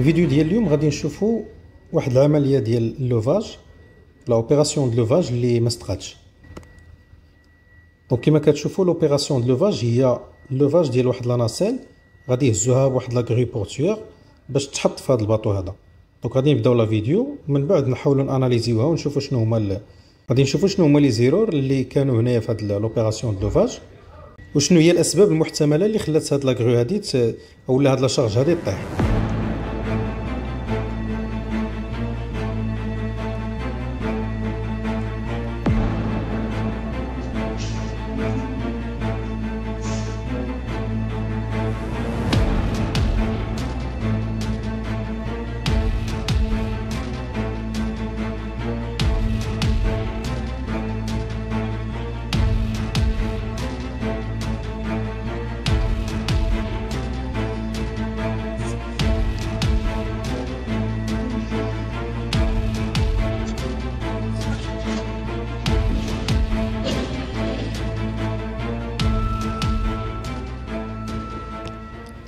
الفيديو ديال اليوم غادي نشوفو واحد العمليه ديال اللوفاج لا اوبيراسيون د لوفاج اللي ما دونك كما كتشوفوا لوبيراسيون د لوفاج هي لوفاج ديال واحد لا ناسيل غادي يهزوها بواحد لا غري باش تحط في هذا الباطو هذا دونك غادي نبداو لا فيديو من بعد نحاولوا ناناليزيوها ونشوفوا شنو هما غادي نشوفوا شنو هما لي زيرور اللي كانوا هنايا في هاد لوبيراسيون د لوفاج وشنو هي الاسباب المحتمله اللي خلات هاد لا غرو هادي او لا هاد لا شارج هادي طيح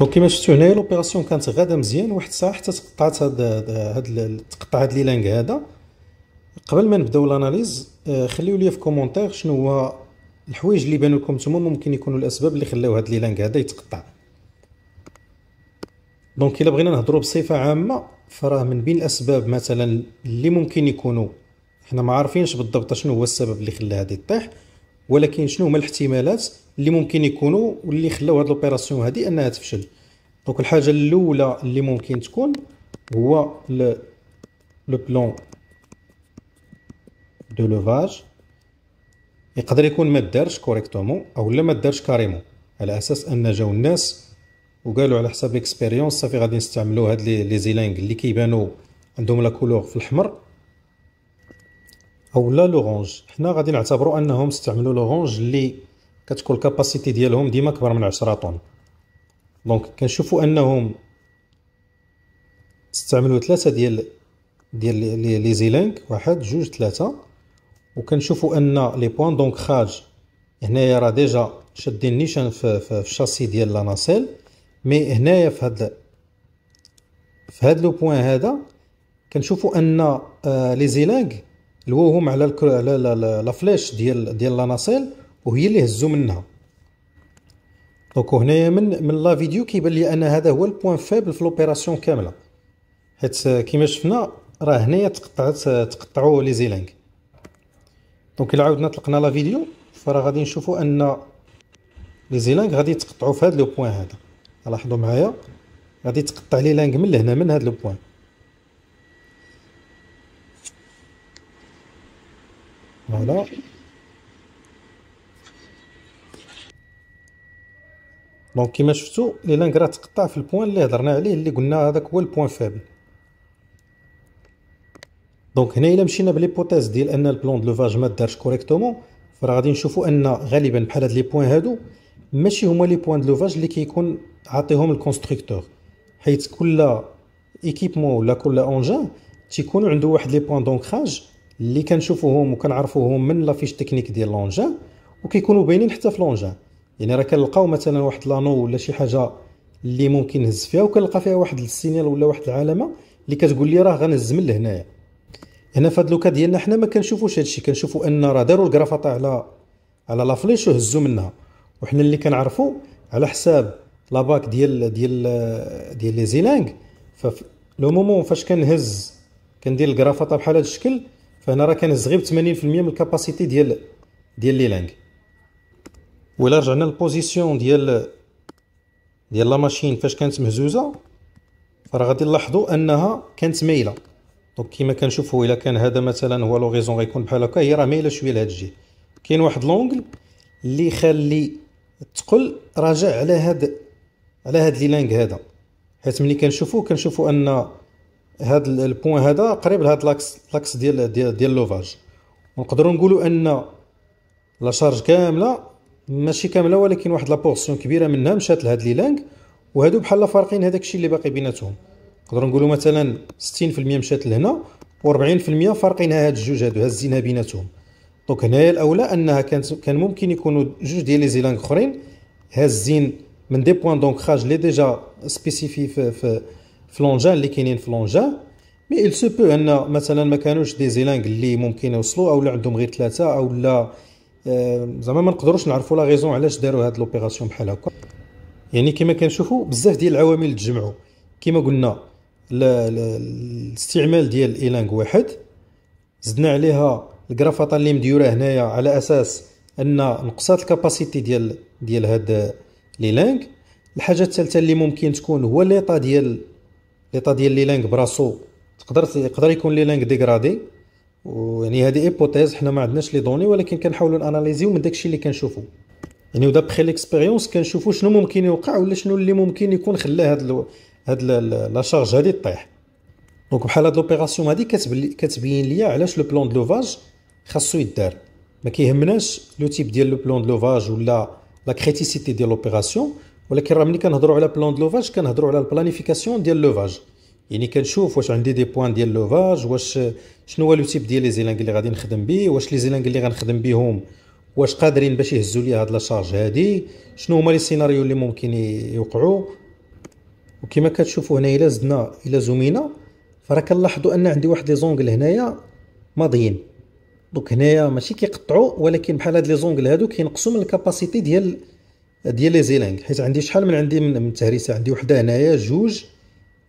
دونك كيما شفتوا هنايا لوبيراسيون كانت غادا مزيان واحد الساعه حتى تقطعت هاد هاد تقطع هاد ليلانك هذا قبل ما نبداو الاناليز خليو لي في كومونتير شنو هو الحوايج اللي بانوا لكم نتوما ممكن يكونوا الاسباب اللي خلاو هاد ليلانك هذا يتقطع دونك الا بغينا نهضروا بصفه عامه فراه من بين الاسباب مثلا اللي ممكن يكونوا حنا ما عارفينش بالضبط شنو هو السبب اللي خلى هذا تطيح ولكن شنو هما الاحتمالات اللي ممكن يكونوا واللي خلاو هاد لوبيراسيون هادي انها تفشل دونك الحاجه الاولى اللي ممكن تكون هو لو بلون دو لوفاج يقدر يكون ما دارش كوريكتومون او لا ما دارش كاريمون على اساس ان جاو الناس وقالوا على حساب اكسبيريونس صافي غادي نستعملوا هاد لي زيلينغ اللي كيبانوا عندهم لا كولور في الاحمر او لا لورونج حنا غادي نعتبروا انهم استعملوا لورونج اللي كتكون الكاباسيتي ديالهم ديما كبر من 10 طن دونك كنشوفوا انهم استعملوا ثلاثه ديال ديال لي زيلينك واحد جوج ثلاثه وكنشوفوا ان لي بوان دونك خارج هنايا راه ديجا شادين نيشان في, في الشاسي ديال لا ناسيل مي هنايا في هاد في هاد لو بوين هذا كنشوفوا ان آه، لي زيلينك لوهم على الكر... على فلاش ديال ديال لاناسيل وهي اللي هزو منها دونك هنايا من من لا فيديو كيبان لي ان هذا هو البوان فيبل في لوبيراسيون كامله حيت كيما شفنا راه هنايا تقطعت تقطعوا لي زيلينغ دونك الا عاودنا طلقنا لا فيديو فراه غادي نشوفوا ان لي زيلينغ غادي تقطعوا في هذا لو بوان هذا لاحظوا معايا غادي تقطع لي لانغ من لهنا من هذا لو بوان Voilà. دونك كيما شفتو لي لانغرا تقطع في البوان اللي هضرنا عليه اللي قلنا هذاك هو البوان فابل دونك هنا الا مشينا بليبوتيز ديال ان البلون دو لوفاج ما دارش كوريكتومون فراه غادي نشوفوا ان غالبا بحال هاد لي بوان هادو ماشي هما لي بوان دو لوفاج اللي كيكون عاطيهم الكونستركتور حيت كل ايكيبمون ولا كل اونجان تيكونوا عنده واحد لي بوان دونكراج اللي كنشوفوهم وكنعرفوهم من لافيش تكنيك ديال لونجان وكيكونوا باينين حتى في لونجان يعني راه كنلقاو مثلا واحد لانو ولا شي حاجه اللي ممكن نهز فيها وكنلقى فيها واحد السينيال ولا واحد العلامه اللي كتقول لي راه غنهز من لهنايا هنا في هاد لوكا ديالنا حنا ما كنشوفوش هادشي كنشوفو ان راه داروا الكرافطه على على لافليش وهزوا منها وحنا اللي كنعرفو على حساب لاباك ديال ديال ديال لي زيلانغ لو مومون فاش كنهز كندير الكرافطه بحال هاد الشكل فهنا راه كنهز غير 80% من الكاباسيتي ديال ديال لي لانغ ولا رجعنا للبوزيسيون ديال ديال لا ماشين فاش كانت مهزوزه راه غادي نلاحظوا انها كانت مايله دونك كيما كنشوفوا الا كان هذا مثلا هو لوغيزون غيكون بحال هكا هي راه مايله شويه لهاد الجهه كاين واحد لونغل اللي خلي تقل راجع على هاد على هاد لي لانغ هذا حيت ملي كنشوفو كنشوفو ان هاد البوان هذا قريب لهاد لاكس لاكس ديال ديال ديال لوفاج ونقدروا نقولوا ان لا شارج كامله ماشي كامله ولكن واحد لا بورسيون كبيره منها مشات لهاد لي لانك وهادو بحال فارقين هذاك الشيء اللي باقي بيناتهم نقدروا نقولوا مثلا 60% مشات لهنا و40% فارقينها هاد الجوج هادو هازينها بيناتهم دونك هنايا الاولى انها كانت كان ممكن يكونوا جوج ديال لي زيلانغ اخرين هازين من دي بوان خاج لي ديجا سبيسيفي في, في فلونجان اللي كاينين فلونجان مي ايل سو بو ان مثلا ما كانوش دي زيلانغ اللي ممكن يوصلوا او عندهم غير ثلاثه او لا آه، زعما ما نقدروش نعرفوا لا غيزون علاش داروا هاد لوبيراسيون بحال هكا يعني كما كنشوفوا بزاف ديال العوامل تجمعوا كما قلنا الاستعمال ديال الايلانغ واحد زدنا عليها الكرافطه اللي مديوره هنايا على اساس ان نقصات الكاباسيتي ديال ديال هاد لي لانك الحاجه الثالثه اللي ممكن تكون هو ليطا ديال ليطا ديال لي لانغ براسو تقدر يقدر يكون لي لانغ ديغرادي ويعني هذه ايبوتيز حنا ما عندناش لي دوني ولكن كنحاولوا ناناليزيو من داكشي اللي كنشوفوا يعني بخي ليكسبيريونس كنشوفوا شنو ممكن يوقع ولا شنو اللي ممكن يكون خلى هاد ال هاد لا شارج هادي طيح دونك بحال هاد لوبيراسيون هادي كتبين ليا علاش لو بلون دلوفاج خاصو يدار ما كيهمناش لو تيب ديال لو بلون دلوفاج ولا لا كريتيسيتي ديال لوبيراسيون ولكن راه ملي كنهضروا على بلان لوفاج كنهضروا على البلانيفيكاسيون ديال لوفاج يعني كنشوف واش عندي دي بوان ديال لوفاج واش شنو هو لو تيب ديال لي زيلانغ اللي غادي نخدم به واش لي زيلانغ اللي غنخدم بهم واش قادرين باش يهزوا لي هاد لا شارج هادي شنو هما لي سيناريو اللي ممكن يوقعوا وكما كتشوفوا هنا الا زدنا الا زومينا فراه كنلاحظوا ان عندي واحد لي زونغل هنايا ماضيين دوك هنايا ماشي كيقطعوا ولكن بحال هاد لي زونغل هادو كينقصوا من الكاباسيتي ديال ديال لي زيلينغ حيت عندي شحال من عندي من التهريسه عندي وحده هنايا جوج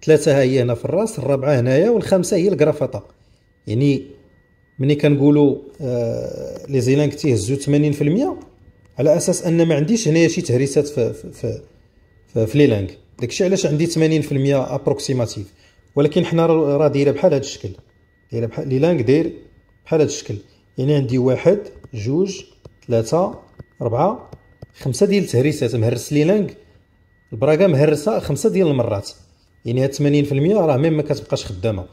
ثلاثه ها هي هنا في الراس الرابعه هنايا والخامسه هي الكرافطه يعني ملي كنقولوا آه لي زيلينغ تيهزوا 80% على اساس ان ما عنديش هنايا شي تهريسات في في في, في, في لي لانغ داكشي علاش عندي 80% ابروكسيماتيف ولكن حنا راه دايره بحال هذا الشكل دايره بحال لي لانغ داير بحال هذا الشكل يعني عندي واحد جوج ثلاثة أربعة خمسه ديال التهريسات مهرس لي لانك البراغا مهرسه خمسه ديال المرات يعني هاد 80% راه ميم ما كتبقاش خدامه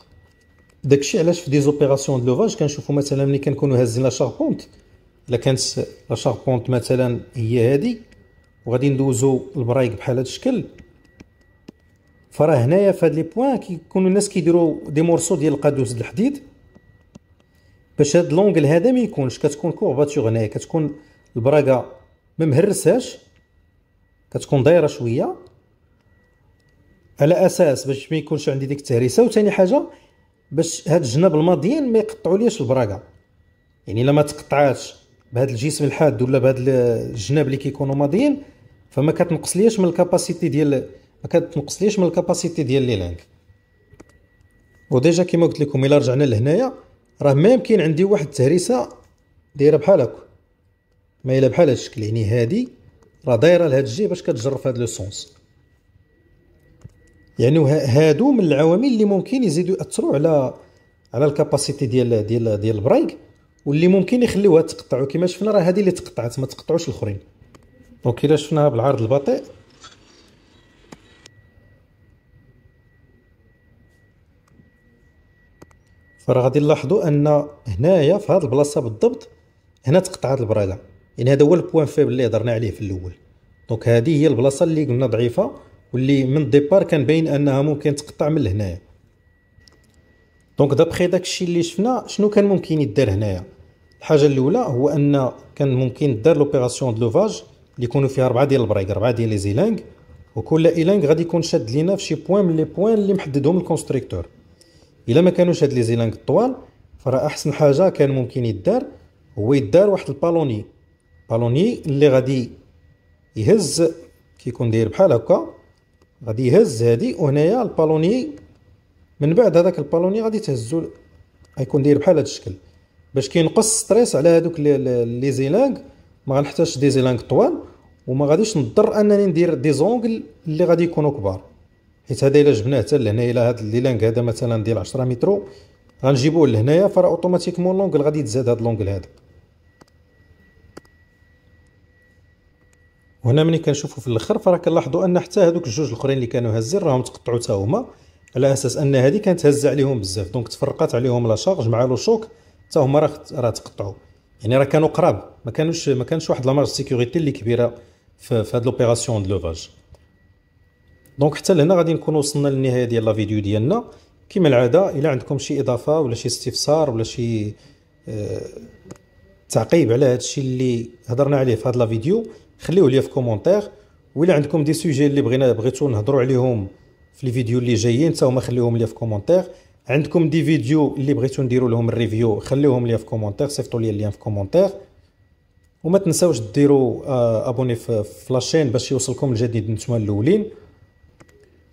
داكشي علاش في دي زوبيراسيون لوفاج كنشوفو مثلا ملي كنكونو هازين لا شاربونت الا كانت لا شاربونت مثلا هي هادي وغادي ندوزو البرايك بحال هاد الشكل فراه هنايا في هاد لي بوين كيكونوا الناس كيديروا دي مورسو ديال القادوس الحديد باش هاد لونغل هذا ما يكونش كتكون كورباتور هنايا كتكون البراغا ما مهرسهاش كتكون دايره شويه على اساس باش ما يكونش عندي ديك التهريسه وثاني حاجه باش هاد الجناب الماضيين ما يقطعوا ليش البراكه يعني ما تقطعاتش بهذا الجسم الحاد ولا بهذا الجناب اللي كيكونوا ماضيين فما كتنقص ليش من الكاباسيتي ديال ما كتنقص ليش من الكاباسيتي ديال لي لينك وديجا كما قلت لكم الا رجعنا لهنايا راه ما يمكن عندي واحد التهريسه دايره بحال هكا ما الا بحال هاد الشكل يعني هادي راه دايره لهاد الجهه باش كتجر فهاد لو سونس يعني هادو من العوامل اللي ممكن يزيدوا ياثروا على على الكاباسيتي ديال ديال ديال البريك واللي ممكن يخليوها تقطع وكما شفنا راه هذه اللي تقطعت ما تقطعوش الاخرين دونك الا شفناها بالعرض البطيء فراه غادي نلاحظوا ان هنايا في هذه البلاصه بالضبط هنا تقطعت البرايله يعني هذا هو البوان فيب اللي هضرنا عليه في الاول دونك هذه هي البلاصه اللي قلنا ضعيفه واللي من ديبار كان باين انها ممكن تقطع من لهنايا دونك دابخي داكشي اللي شفنا شنو كان ممكن يدار هنايا الحاجه الاولى هو ان كان ممكن دار لوبيراسيون دو لوفاج اللي يكونوا فيها اربعه ديال البريك اربعه ديال لي زيلانغ وكل ايلانغ غادي يكون شاد لينا في شي بوان من لي بوان اللي محددهم الكونستريكتور الا ما كانوش هاد لي زيلانغ طوال فراه احسن حاجه كان ممكن يدار هو يدار واحد البالوني بالوني اللي غادي يهز كيكون داير بحال هكا غادي يهز هادي وهنايا البالوني من بعد هذاك البالوني غادي تهزو غيكون داير بحال هاد الشكل باش كينقص ستريس على هادوك لي زيلانغ ما غنحتاجش دي زيلانغ طوال وما غاديش نضطر انني ندير دي زونغل اللي غادي يكونوا كبار حيت هذا الا جبناه حتى لهنا الى هاد لي لانغ هذا مثلا ديال 10 مترو غنجيبوه لهنايا فرا اوتوماتيكمون لونغل غادي يتزاد هاد لونغل هذا وهنا ملي كنشوفوا في الاخر فراه كنلاحظوا ان حتى هذوك الجوج الاخرين اللي كانوا هازين راهم تقطعوا حتى هما على اساس ان هذه كانت هزه عليهم بزاف دونك تفرقات عليهم لا شارج مع لو شوك حتى هما راه تقطعو تقطعوا يعني راه كانوا قراب ما كانوش ما كانش واحد لا مارج سيكوريتي اللي كبيره في, في هاد لوبيراسيون دو لوفاج دونك حتى لهنا غادي نكون وصلنا للنهايه ديال لا فيديو ديالنا كما العاده الا عندكم شي اضافه ولا شي استفسار ولا شي آه، تعقيب على هذا الشيء اللي هضرنا عليه في هاد لا فيديو خليو ليا في كومونتير ولا عندكم دي سوجي اللي بغينا بغيتو نهضروا عليهم في لي فيديو اللي جايين حتى هما خليوهم ليا في كومونتير عندكم دي فيديو اللي بغيتو نديروا لهم الريفيو خليوهم ليا في كومونتير صيفطوا ليا اللين في كومونتير وما تنساوش ديروا آه، ابوني في لاشين باش يوصلكم الجديد نتوما الاولين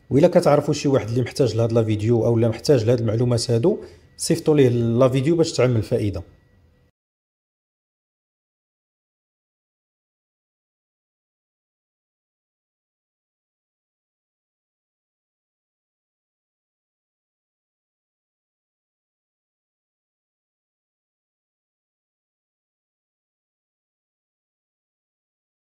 وإلا كتعرفوا شي واحد اللي محتاج لهاد لا فيديو اولا محتاج لهاد المعلومات هادو صيفطوا ليه لا فيديو باش تعمل فائده